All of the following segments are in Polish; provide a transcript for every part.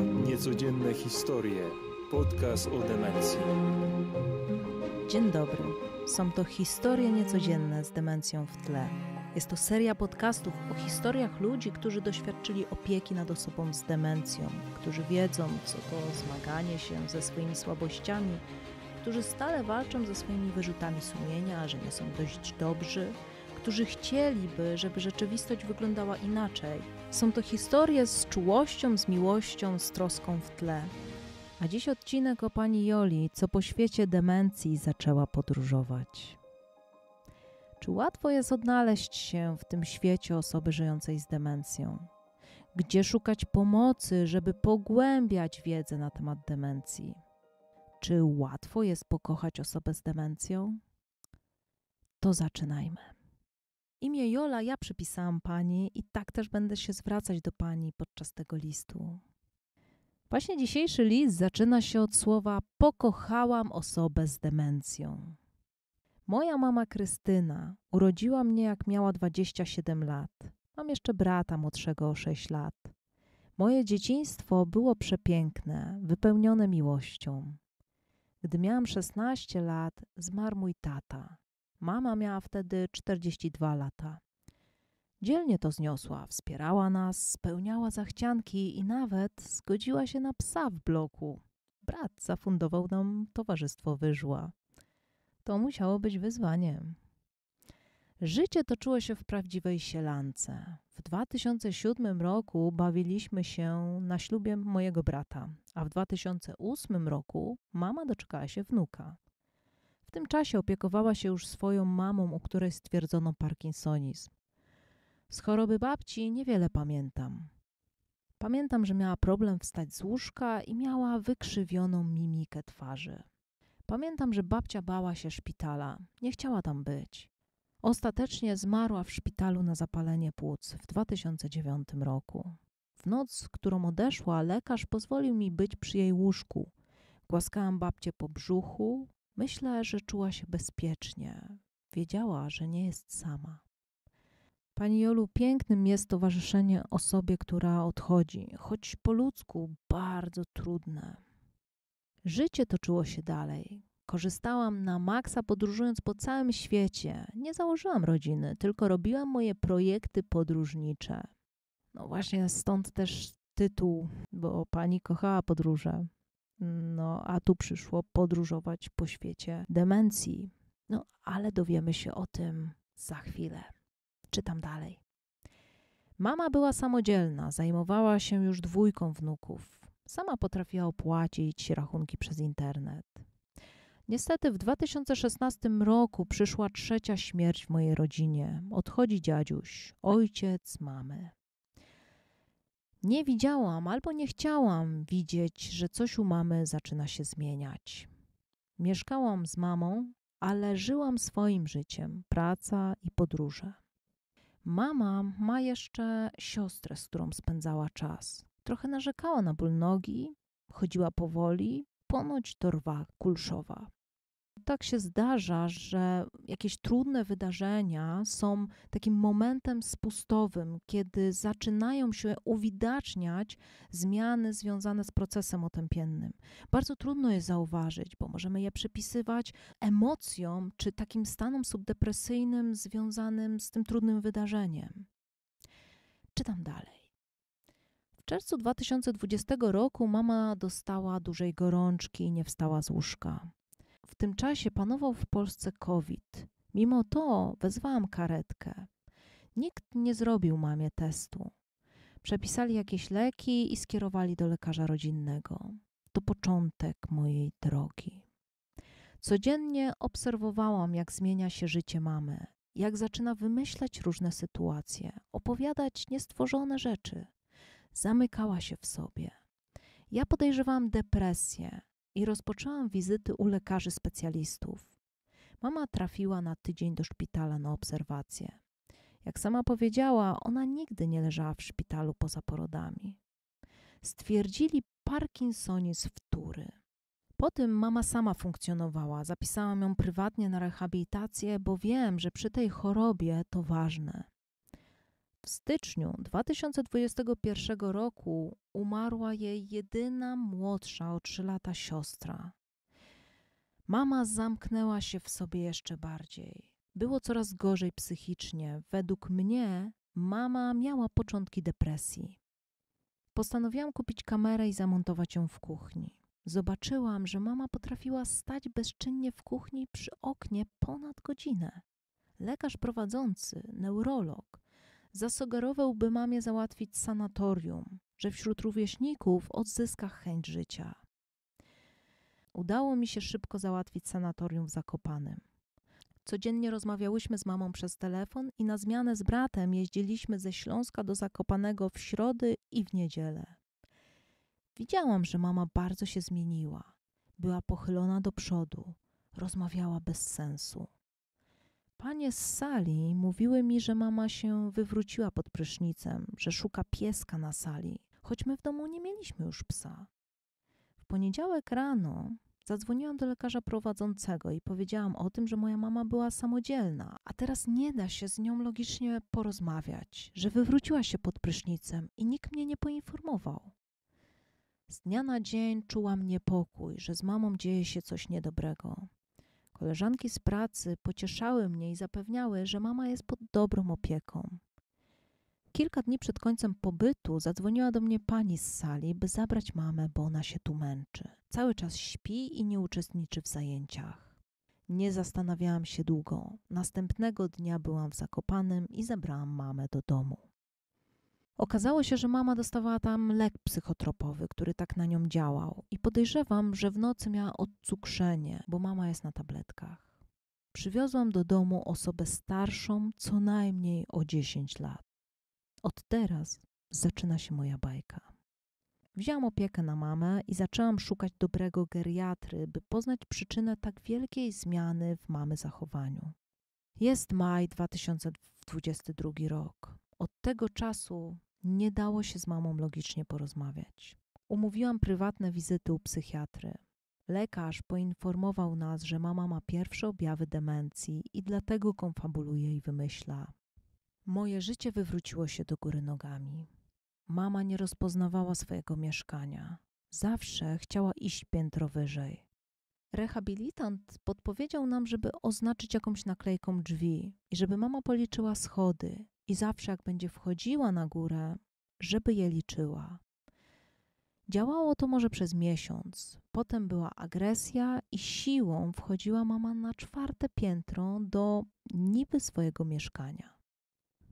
Niecodzienne historie. Podcast o demencji. Dzień dobry. Są to historie niecodzienne z demencją w tle. Jest to seria podcastów o historiach ludzi, którzy doświadczyli opieki nad osobą z demencją, którzy wiedzą, co to zmaganie się ze swoimi słabościami, którzy stale walczą ze swoimi wyrzutami sumienia, że nie są dość dobrzy, którzy chcieliby, żeby rzeczywistość wyglądała inaczej są to historie z czułością, z miłością, z troską w tle. A dziś odcinek o pani Joli, co po świecie demencji zaczęła podróżować. Czy łatwo jest odnaleźć się w tym świecie osoby żyjącej z demencją? Gdzie szukać pomocy, żeby pogłębiać wiedzę na temat demencji? Czy łatwo jest pokochać osobę z demencją? To zaczynajmy. Imię Jola ja przypisałam pani i tak też będę się zwracać do pani podczas tego listu. Właśnie dzisiejszy list zaczyna się od słowa pokochałam osobę z demencją. Moja mama Krystyna urodziła mnie jak miała 27 lat. Mam jeszcze brata młodszego o 6 lat. Moje dzieciństwo było przepiękne, wypełnione miłością. Gdy miałam 16 lat, zmarł mój tata. Mama miała wtedy 42 lata. Dzielnie to zniosła, wspierała nas, spełniała zachcianki i nawet zgodziła się na psa w bloku. Brat zafundował nam towarzystwo wyżła. To musiało być wyzwaniem. Życie toczyło się w prawdziwej sielance. W 2007 roku bawiliśmy się na ślubie mojego brata, a w 2008 roku mama doczekała się wnuka tym czasie opiekowała się już swoją mamą, u której stwierdzono Parkinsonizm. Z choroby babci niewiele pamiętam. Pamiętam, że miała problem wstać z łóżka i miała wykrzywioną mimikę twarzy. Pamiętam, że babcia bała się szpitala, nie chciała tam być. Ostatecznie zmarła w szpitalu na zapalenie płuc w 2009 roku. W noc, którą odeszła, lekarz pozwolił mi być przy jej łóżku. Głaskałam babcię po brzuchu, Myślę, że czuła się bezpiecznie. Wiedziała, że nie jest sama. Pani Jolu, pięknym jest towarzyszenie osobie, która odchodzi, choć po ludzku bardzo trudne. Życie toczyło się dalej. Korzystałam na maksa podróżując po całym świecie. Nie założyłam rodziny, tylko robiłam moje projekty podróżnicze. No właśnie stąd też tytuł, bo pani kochała podróże no a tu przyszło podróżować po świecie demencji. No ale dowiemy się o tym za chwilę. Czytam dalej. Mama była samodzielna, zajmowała się już dwójką wnuków. Sama potrafiła opłacić rachunki przez internet. Niestety w 2016 roku przyszła trzecia śmierć w mojej rodzinie. Odchodzi dziaduś, ojciec mamy. Nie widziałam albo nie chciałam widzieć, że coś u mamy zaczyna się zmieniać. Mieszkałam z mamą, ale żyłam swoim życiem praca i podróże. Mama ma jeszcze siostrę, z którą spędzała czas. Trochę narzekała na ból nogi, chodziła powoli, ponoć to rwa kulszowa tak się zdarza, że jakieś trudne wydarzenia są takim momentem spustowym, kiedy zaczynają się uwidaczniać zmiany związane z procesem otępiennym. Bardzo trudno je zauważyć, bo możemy je przypisywać emocjom czy takim stanom subdepresyjnym związanym z tym trudnym wydarzeniem. Czytam dalej. W czerwcu 2020 roku mama dostała dużej gorączki i nie wstała z łóżka w tym czasie panował w Polsce COVID. Mimo to wezwałam karetkę. Nikt nie zrobił mamie testu. Przepisali jakieś leki i skierowali do lekarza rodzinnego. To początek mojej drogi. Codziennie obserwowałam, jak zmienia się życie mamy, jak zaczyna wymyślać różne sytuacje, opowiadać niestworzone rzeczy. Zamykała się w sobie. Ja podejrzewałam depresję, i rozpoczęłam wizyty u lekarzy specjalistów. Mama trafiła na tydzień do szpitala na obserwację. Jak sama powiedziała, ona nigdy nie leżała w szpitalu poza porodami. Stwierdzili parkinsonizm wtóry. Potem mama sama funkcjonowała, zapisałam ją prywatnie na rehabilitację, bo wiem, że przy tej chorobie to ważne. W styczniu 2021 roku umarła jej jedyna młodsza o 3 lata siostra. Mama zamknęła się w sobie jeszcze bardziej. Było coraz gorzej psychicznie. Według mnie mama miała początki depresji. Postanowiłam kupić kamerę i zamontować ją w kuchni. Zobaczyłam, że mama potrafiła stać bezczynnie w kuchni przy oknie ponad godzinę. Lekarz prowadzący, neurolog, zasugerowałby mamie załatwić sanatorium, że wśród rówieśników odzyska chęć życia. Udało mi się szybko załatwić sanatorium w Zakopanym. Codziennie rozmawiałyśmy z mamą przez telefon i na zmianę z bratem jeździliśmy ze Śląska do Zakopanego w środy i w niedzielę. Widziałam, że mama bardzo się zmieniła. Była pochylona do przodu, rozmawiała bez sensu. Panie z sali mówiły mi, że mama się wywróciła pod prysznicem, że szuka pieska na sali, choć my w domu nie mieliśmy już psa. W poniedziałek rano zadzwoniłam do lekarza prowadzącego i powiedziałam o tym, że moja mama była samodzielna, a teraz nie da się z nią logicznie porozmawiać, że wywróciła się pod prysznicem i nikt mnie nie poinformował. Z dnia na dzień czułam niepokój, że z mamą dzieje się coś niedobrego. Koleżanki z pracy pocieszały mnie i zapewniały, że mama jest pod dobrą opieką. Kilka dni przed końcem pobytu zadzwoniła do mnie pani z sali, by zabrać mamę, bo ona się tu męczy. Cały czas śpi i nie uczestniczy w zajęciach. Nie zastanawiałam się długo. Następnego dnia byłam w zakopanym i zabrałam mamę do domu. Okazało się, że mama dostawała tam lek psychotropowy, który tak na nią działał, i podejrzewam, że w nocy miała odcukrzenie, bo mama jest na tabletkach. Przywiozłam do domu osobę starszą co najmniej o 10 lat. Od teraz zaczyna się moja bajka. Wzięłam opiekę na mamę i zaczęłam szukać dobrego geriatry, by poznać przyczynę tak wielkiej zmiany w mamy zachowaniu. Jest maj 2022 rok. Od tego czasu nie dało się z mamą logicznie porozmawiać. Umówiłam prywatne wizyty u psychiatry. Lekarz poinformował nas, że mama ma pierwsze objawy demencji i dlatego konfabuluje i wymyśla. Moje życie wywróciło się do góry nogami. Mama nie rozpoznawała swojego mieszkania. Zawsze chciała iść piętro wyżej. Rehabilitant podpowiedział nam, żeby oznaczyć jakąś naklejką drzwi i żeby mama policzyła schody, i zawsze jak będzie wchodziła na górę, żeby je liczyła. Działało to może przez miesiąc. Potem była agresja i siłą wchodziła mama na czwarte piętro do niby swojego mieszkania.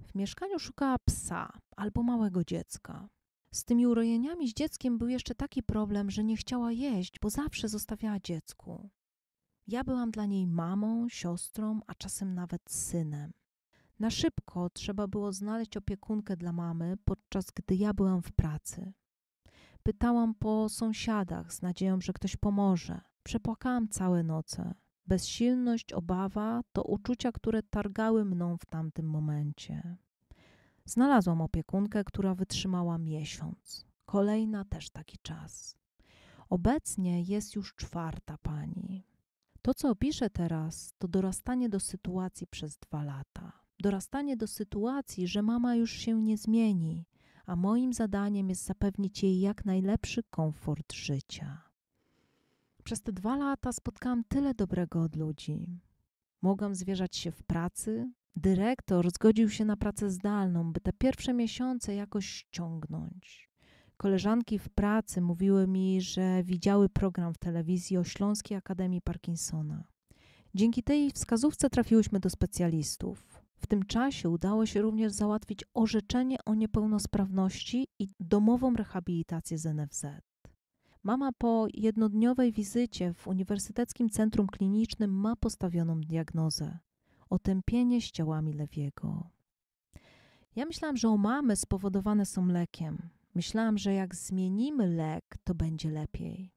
W mieszkaniu szukała psa albo małego dziecka. Z tymi urojeniami z dzieckiem był jeszcze taki problem, że nie chciała jeść, bo zawsze zostawiała dziecku. Ja byłam dla niej mamą, siostrą, a czasem nawet synem. Na szybko trzeba było znaleźć opiekunkę dla mamy, podczas gdy ja byłam w pracy. Pytałam po sąsiadach z nadzieją, że ktoś pomoże. Przepłakałam całe noce. Bezsilność, obawa to uczucia, które targały mną w tamtym momencie. Znalazłam opiekunkę, która wytrzymała miesiąc. Kolejna też taki czas. Obecnie jest już czwarta pani. To, co opiszę teraz, to dorastanie do sytuacji przez dwa lata dorastanie do sytuacji, że mama już się nie zmieni, a moim zadaniem jest zapewnić jej jak najlepszy komfort życia. Przez te dwa lata spotkałam tyle dobrego od ludzi. Mogłam zwierzać się w pracy. Dyrektor zgodził się na pracę zdalną, by te pierwsze miesiące jakoś ściągnąć. Koleżanki w pracy mówiły mi, że widziały program w telewizji o Śląskiej Akademii Parkinsona. Dzięki tej wskazówce trafiłyśmy do specjalistów. W tym czasie udało się również załatwić orzeczenie o niepełnosprawności i domową rehabilitację z NFZ. Mama po jednodniowej wizycie w Uniwersyteckim Centrum Klinicznym ma postawioną diagnozę otępienie ściałami Lewiego. Ja myślałam, że o mamy spowodowane są lekiem. Myślałam, że jak zmienimy lek, to będzie lepiej.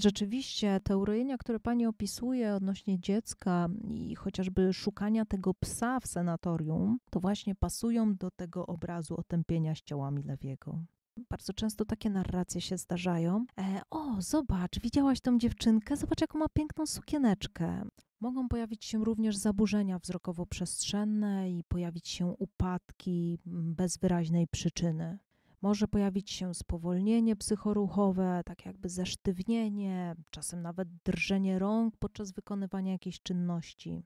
Rzeczywiście te urojenia, które pani opisuje odnośnie dziecka i chociażby szukania tego psa w senatorium, to właśnie pasują do tego obrazu otępienia z ciałami Lewiego. Bardzo często takie narracje się zdarzają. E, o, zobacz, widziałaś tą dziewczynkę, zobacz, jaką ma piękną sukieneczkę. Mogą pojawić się również zaburzenia wzrokowo-przestrzenne i pojawić się upadki mm, bez wyraźnej przyczyny. Może pojawić się spowolnienie psychoruchowe, tak jakby zesztywnienie, czasem nawet drżenie rąk podczas wykonywania jakiejś czynności.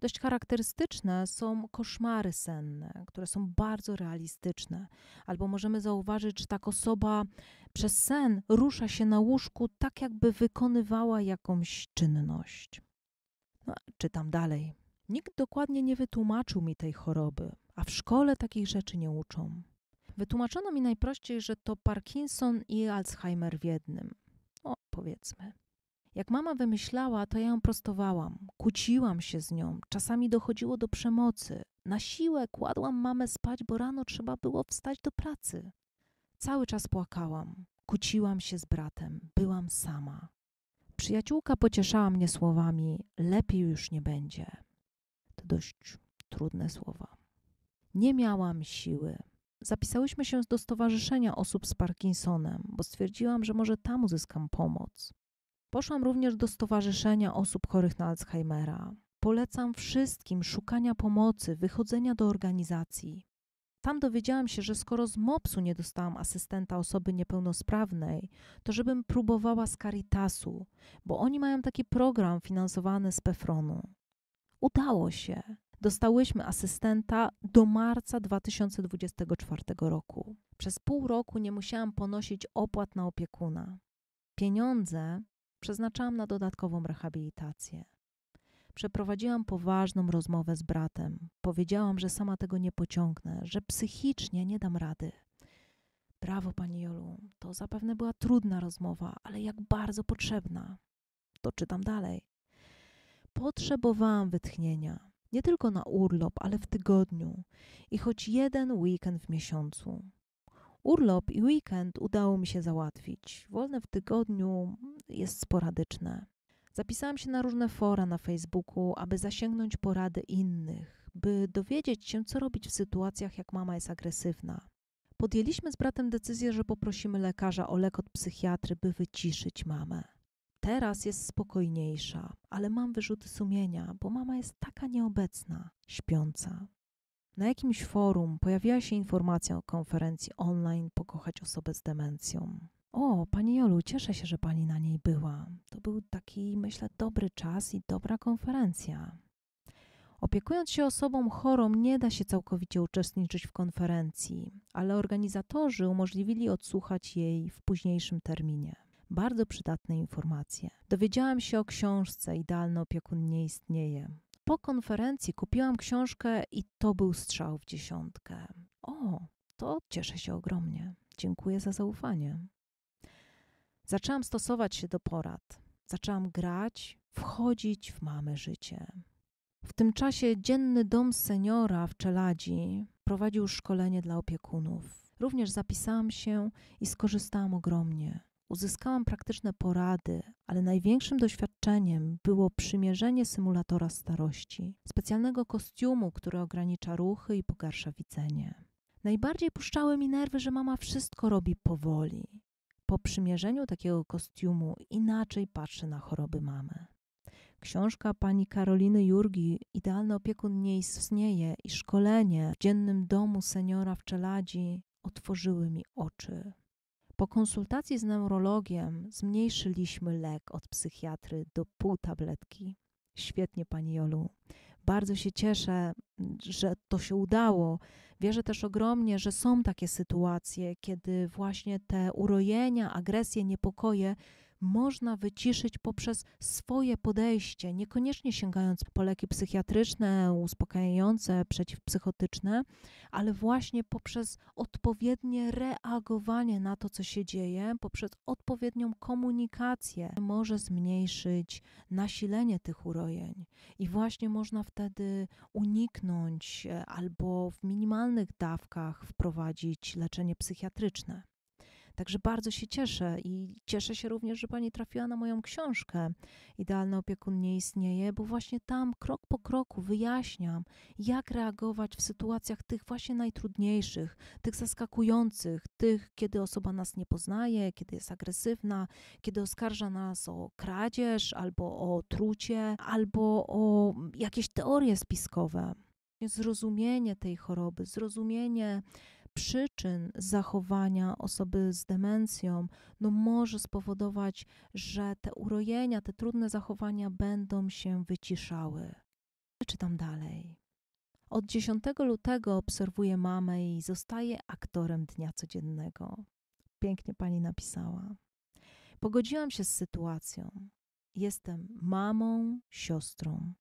Dość charakterystyczne są koszmary senne, które są bardzo realistyczne. Albo możemy zauważyć, że tak osoba przez sen rusza się na łóżku, tak jakby wykonywała jakąś czynność. No, czytam dalej. Nikt dokładnie nie wytłumaczył mi tej choroby, a w szkole takich rzeczy nie uczą. Wytłumaczono mi najprościej, że to Parkinson i Alzheimer w jednym. O, powiedzmy. Jak mama wymyślała, to ja ją prostowałam, kłóciłam się z nią, czasami dochodziło do przemocy. Na siłę kładłam mamę spać, bo rano trzeba było wstać do pracy. Cały czas płakałam, kłóciłam się z bratem, byłam sama. Przyjaciółka pocieszała mnie słowami: Lepiej już nie będzie. To dość trudne słowa. Nie miałam siły. Zapisałyśmy się do Stowarzyszenia Osób z Parkinsonem, bo stwierdziłam, że może tam uzyskam pomoc. Poszłam również do Stowarzyszenia Osób Chorych na Alzheimera. Polecam wszystkim szukania pomocy, wychodzenia do organizacji. Tam dowiedziałam się, że skoro z MOPS-u nie dostałam asystenta osoby niepełnosprawnej, to żebym próbowała z Caritasu, bo oni mają taki program finansowany z Pefronu. Udało się. Dostałyśmy asystenta do marca 2024 roku. Przez pół roku nie musiałam ponosić opłat na opiekuna. Pieniądze przeznaczałam na dodatkową rehabilitację. Przeprowadziłam poważną rozmowę z bratem. Powiedziałam, że sama tego nie pociągnę, że psychicznie nie dam rady. Brawo, pani Jolu, to zapewne była trudna rozmowa, ale jak bardzo potrzebna. To czytam dalej. Potrzebowałam wytchnienia nie tylko na urlop, ale w tygodniu i choć jeden weekend w miesiącu. Urlop i weekend udało mi się załatwić. Wolne w tygodniu jest sporadyczne. Zapisałam się na różne fora na Facebooku, aby zasięgnąć porady innych, by dowiedzieć się, co robić w sytuacjach, jak mama jest agresywna. Podjęliśmy z bratem decyzję, że poprosimy lekarza o lek od psychiatry, by wyciszyć mamę. Teraz jest spokojniejsza, ale mam wyrzuty sumienia, bo mama jest taka nieobecna, śpiąca. Na jakimś forum pojawiła się informacja o konferencji online Pokochać osobę z demencją. O, pani Jolu, cieszę się, że pani na niej była. To był taki, myślę, dobry czas i dobra konferencja. Opiekując się osobą chorą, nie da się całkowicie uczestniczyć w konferencji, ale organizatorzy umożliwili odsłuchać jej w późniejszym terminie bardzo przydatne informacje. Dowiedziałam się o książce Idealny opiekun nie istnieje. Po konferencji kupiłam książkę i to był strzał w dziesiątkę. O, to cieszę się ogromnie. Dziękuję za zaufanie. Zaczęłam stosować się do porad. Zaczęłam grać, wchodzić w mamy życie. W tym czasie dzienny dom seniora w Czeladzi prowadził szkolenie dla opiekunów. Również zapisałam się i skorzystałam ogromnie. Uzyskałam praktyczne porady, ale największym doświadczeniem było przymierzenie symulatora starości, specjalnego kostiumu, który ogranicza ruchy i pogarsza widzenie. Najbardziej puszczały mi nerwy, że mama wszystko robi powoli. Po przymierzeniu takiego kostiumu inaczej patrzy na choroby mamy. Książka pani Karoliny Jurgi Idealny opiekun nie istnieje i szkolenie w dziennym domu seniora w Czeladzi otworzyły mi oczy. Po konsultacji z neurologiem zmniejszyliśmy lek od psychiatry do pół tabletki. Świetnie, pani Jolu. Bardzo się cieszę, że to się udało. Wierzę też ogromnie, że są takie sytuacje, kiedy właśnie te urojenia, agresje, niepokoje można wyciszyć poprzez swoje podejście, niekoniecznie sięgając po leki psychiatryczne, uspokajające, przeciwpsychotyczne, ale właśnie poprzez odpowiednie reagowanie na to, co się dzieje, poprzez odpowiednią komunikację może zmniejszyć nasilenie tych urojeń. I właśnie można wtedy uniknąć e, albo w minimalnych dawkach wprowadzić leczenie psychiatryczne. Także bardzo się cieszę i cieszę się również, że pani trafiła na moją książkę. Idealny opiekun nie istnieje, bo właśnie tam krok po kroku wyjaśniam, jak reagować w sytuacjach tych właśnie najtrudniejszych, tych zaskakujących, tych, kiedy osoba nas nie poznaje, kiedy jest agresywna, kiedy oskarża nas o kradzież albo o trucie, albo o jakieś teorie spiskowe. Zrozumienie tej choroby, zrozumienie przyczyn zachowania osoby z demencją, no może spowodować, że te urojenia, te trudne zachowania będą się wyciszały. Czytam dalej. Od 10 lutego obserwuję mamę i zostaję aktorem dnia codziennego. Pięknie pani napisała. Pogodziłam się z sytuacją. Jestem mamą, siostrą.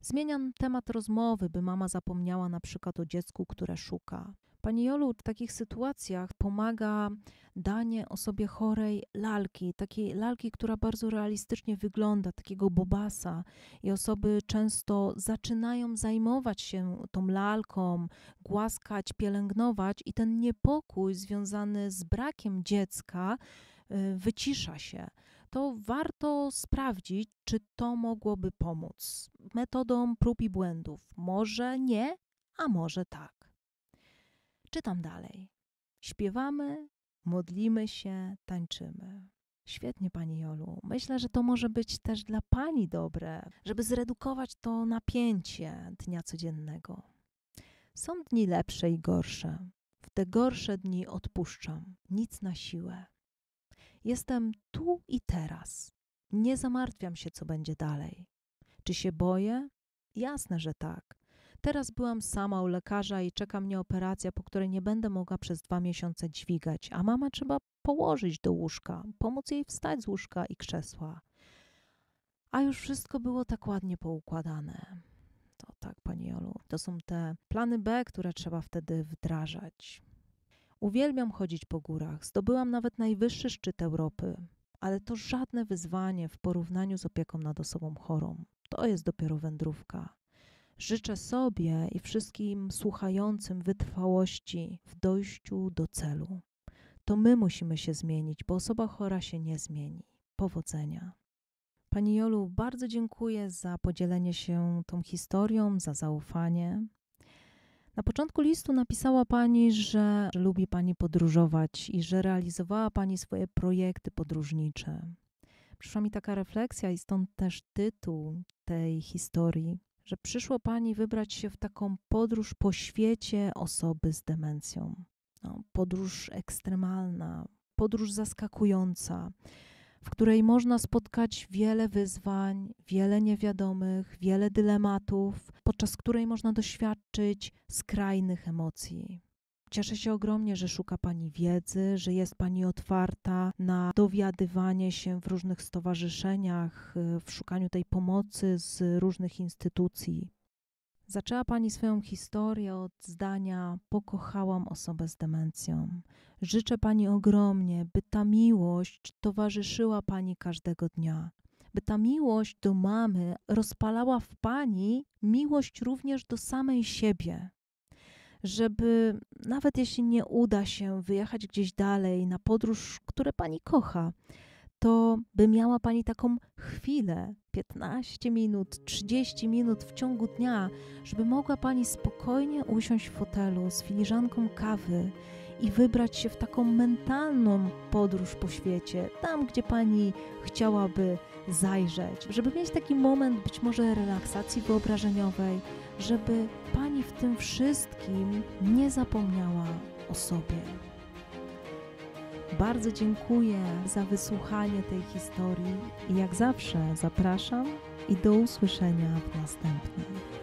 Zmieniam temat rozmowy, by mama zapomniała na przykład o dziecku, które szuka. Pani Jolu, w takich sytuacjach pomaga danie osobie chorej lalki, takiej lalki, która bardzo realistycznie wygląda, takiego bobasa. I osoby często zaczynają zajmować się tą lalką, głaskać, pielęgnować, i ten niepokój związany z brakiem dziecka y, wycisza się to warto sprawdzić, czy to mogłoby pomóc metodą prób i błędów. Może nie, a może tak. Czytam dalej. Śpiewamy, modlimy się, tańczymy. Świetnie, Pani Jolu. Myślę, że to może być też dla Pani dobre, żeby zredukować to napięcie dnia codziennego. Są dni lepsze i gorsze. W te gorsze dni odpuszczam, nic na siłę. Jestem tu i teraz. Nie zamartwiam się, co będzie dalej. Czy się boję? Jasne, że tak. Teraz byłam sama u lekarza i czeka mnie operacja, po której nie będę mogła przez dwa miesiące dźwigać, a mama trzeba położyć do łóżka, pomóc jej wstać z łóżka i krzesła. A już wszystko było tak ładnie poukładane. To tak, pani Jolu, to są te plany B, które trzeba wtedy wdrażać. Uwielbiam chodzić po górach, zdobyłam nawet najwyższy szczyt Europy, ale to żadne wyzwanie w porównaniu z opieką nad osobą chorą. To jest dopiero wędrówka. Życzę sobie i wszystkim słuchającym wytrwałości w dojściu do celu. To my musimy się zmienić, bo osoba chora się nie zmieni. Powodzenia. Pani Jolu, bardzo dziękuję za podzielenie się tą historią, za zaufanie. Na początku listu napisała Pani, że, że lubi Pani podróżować i że realizowała Pani swoje projekty podróżnicze. Przyszła mi taka refleksja i stąd też tytuł tej historii że przyszło Pani wybrać się w taką podróż po świecie osoby z demencją. No, podróż ekstremalna, podróż zaskakująca, w której można spotkać wiele wyzwań, wiele niewiadomych, wiele dylematów, podczas której można doświadczyć skrajnych emocji. Cieszę się ogromnie, że szuka Pani wiedzy, że jest Pani otwarta na dowiadywanie się w różnych stowarzyszeniach, y, w szukaniu tej pomocy z różnych instytucji. Zaczęła Pani swoją historię od zdania: Pokochałam osobę z demencją. Życzę Pani ogromnie, by ta miłość towarzyszyła Pani każdego dnia, by ta miłość do mamy rozpalała w Pani miłość również do samej siebie, żeby nawet jeśli nie uda się wyjechać gdzieś dalej na podróż, które pani kocha, to by miała pani taką chwilę, 15 minut, 30 minut w ciągu dnia, żeby mogła pani spokojnie usiąść w fotelu z filiżanką kawy i wybrać się w taką mentalną podróż po świecie, tam gdzie pani chciałaby zajrzeć, żeby mieć taki moment być może relaksacji wyobrażeniowej żeby Pani w tym wszystkim nie zapomniała o sobie. Bardzo dziękuję za wysłuchanie tej historii i jak zawsze zapraszam i do usłyszenia w następnej.